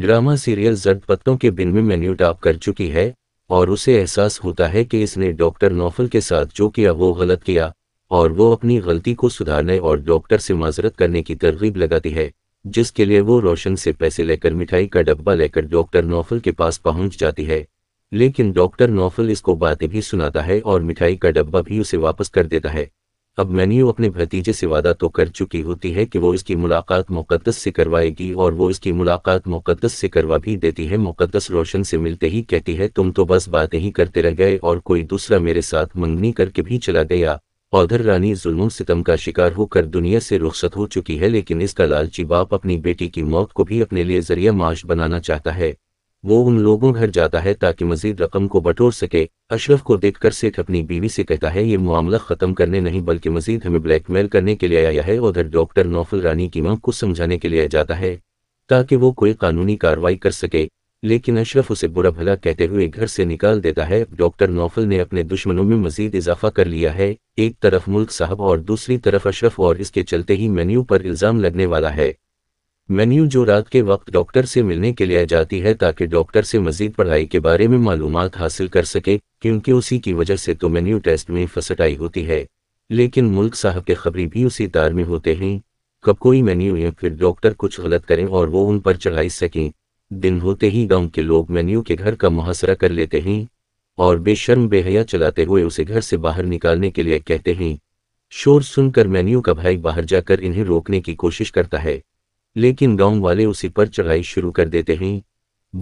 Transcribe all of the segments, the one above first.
drama serial जड पत्तों के बिन में मेन्यू टाप कर चुकी है और उसे एहसास होता है कि इसने डॉक्टर नौफल के साथ जो किया वो गलत किया और वो अपनी गलती को सुधारने और डॉक्टर से माजरत करने की तरगीब लगाती है जिसके लिए वो रोशन से पैसे लेकर मिठाई का डब्बा लेकर डॉक्टर नौफल के पास पहुंच जाती है लेकिन डॉक्टर नौफल इसको बातें भी सुनाता है और मिठाई का डब्बा भी उसे वापस कर देता है अब मैन्यू अपने भतीजे से वादा तो कर चुकी होती है कि वो इसकी मुलाकात मुकद्दस से करवाएगी और वो इसकी मुलाकात मुकद्दस से करवा भी देती है मुकद्दस रोशन से मिलते ही कहती है तुम तो बस बातें ही करते रह गए और कोई दूसरा मेरे साथ मंगनी करके भी चला गया औधर रानी जुल्म सितम का शिकार होकर दुनिया से रुखसत हो चुकी है लेकिन इसका लालची बाप अपनी बेटी की मौत को भी अपने लिए जरिया माश बनाना चाहता है वो उन लोगों घर जाता है ताकि मजीद रकम को बटोर सके अशरफ को देखकर सेठ अपनी बीवी से कहता है ये मामला खत्म करने नहीं बल्कि मजीद हमें ब्लैकमेल करने के लिए आया है उधर डॉक्टर नौफल रानी की मां को समझाने के लिए जाता है ताकि वो कोई कानूनी कार्रवाई कर सके लेकिन अशरफ उसे बुरा भला कहते हुए घर से निकाल देता है डॉक्टर नौफल ने अपने दुश्मनों में मजीद इजाफा कर लिया है एक तरफ मुल्क साहब और दूसरी तरफ अशरफ और इसके चलते ही मेन्यू पर इल्ज़ाम लगने वाला है मेन्यू जो रात के वक्त डॉक्टर से मिलने के लिए जाती है ताकि डॉक्टर से मजीद पढ़ाई के बारे में मालूम हासिल कर सके क्योंकि उसी की वजह से तो मेन्यू टेस्ट में फसटाई होती है लेकिन मुल्क साहब के खबरी भी उसी तार में होते हैं कब कोई मेन्यू या फिर डॉक्टर कुछ गलत करें और वो उन पर चढ़ाई सकें दिन होते ही गाँव के लोग मेन्यू के घर का मुहासरा कर लेते हैं और बेशर्म बेहया चलाते हुए उसे घर से बाहर निकालने के लिए कहते हैं शोर सुनकर मेन्यू का भाई बाहर जाकर इन्हें रोकने की कोशिश करता है लेकिन गांव वाले उसी पर चढ़ाई शुरू कर देते हैं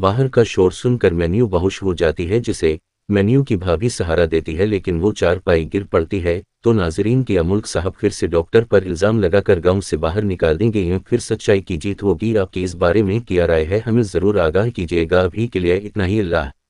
बाहर का शोर सुनकर मेन्यू बहुश हो जाती है जिसे मेन्यू की भाभी सहारा देती है लेकिन वो चार पाई गिर पड़ती है तो नाजरीन के अमुल्क साहब फिर से डॉक्टर पर इल्ज़ाम लगाकर गांव से बाहर निकाल देंगे फिर सच्चाई की जीत होगी आपकी इस बारे में किया राय है हमें ज़रूर आगाह कीजिएगा अभी के लिए इतना ही अल्लाह